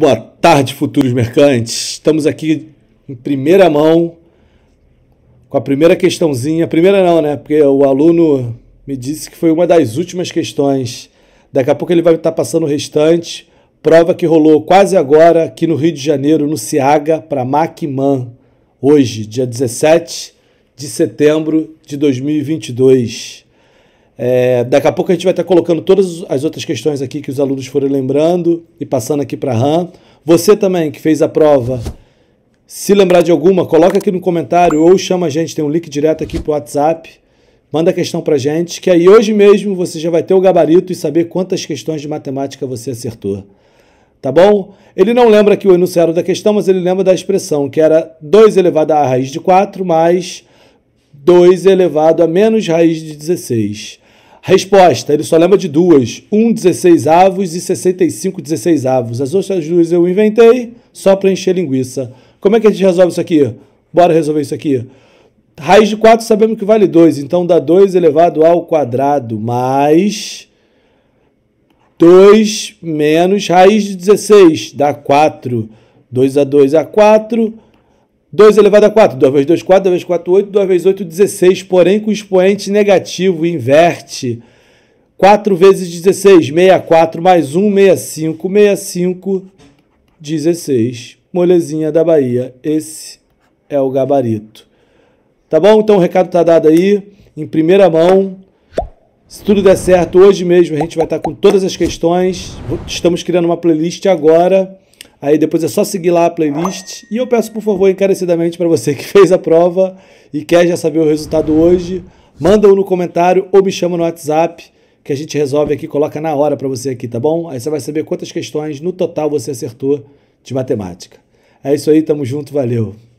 Boa tarde, futuros mercantes. Estamos aqui em primeira mão com a primeira questãozinha. Primeira não, né? Porque o aluno me disse que foi uma das últimas questões. Daqui a pouco ele vai estar passando o restante. Prova que rolou quase agora aqui no Rio de Janeiro, no Ciaga, para Macman, hoje, dia 17 de setembro de 2022. É, daqui a pouco a gente vai estar colocando todas as outras questões aqui que os alunos foram lembrando e passando aqui para a RAM. Você também que fez a prova, se lembrar de alguma, coloca aqui no comentário ou chama a gente, tem um link direto aqui para o WhatsApp. Manda a questão para a gente, que aí hoje mesmo você já vai ter o gabarito e saber quantas questões de matemática você acertou. Tá bom? Ele não lembra aqui o enunciado da questão, mas ele lembra da expressão, que era 2 elevado a raiz de 4 mais 2 elevado a menos raiz de 16. Resposta: ele só lembra de duas: 1 16 avos e 65 16 avos. As outras duas eu inventei só para encher linguiça. Como é que a gente resolve isso aqui? Bora resolver isso aqui. Raiz de 4 sabemos que vale 2, então dá 2 elevado ao quadrado mais 2 menos raiz de 16, dá 4. 2 a 2 é 4 2 elevado a 4, 2 vezes 2, 4, 2 vezes 4, 8, 2 vezes 8, 16, porém com expoente negativo, inverte. 4 vezes 16, 64, mais 1, 65, 65, 16. Molezinha da Bahia, esse é o gabarito. Tá bom? Então o recado está dado aí, em primeira mão. Se tudo der certo, hoje mesmo a gente vai estar tá com todas as questões. Estamos criando uma playlist agora. Aí depois é só seguir lá a playlist. E eu peço, por favor, encarecidamente para você que fez a prova e quer já saber o resultado hoje, manda um no comentário ou me chama no WhatsApp que a gente resolve aqui, coloca na hora para você aqui, tá bom? Aí você vai saber quantas questões no total você acertou de matemática. É isso aí, tamo junto, valeu.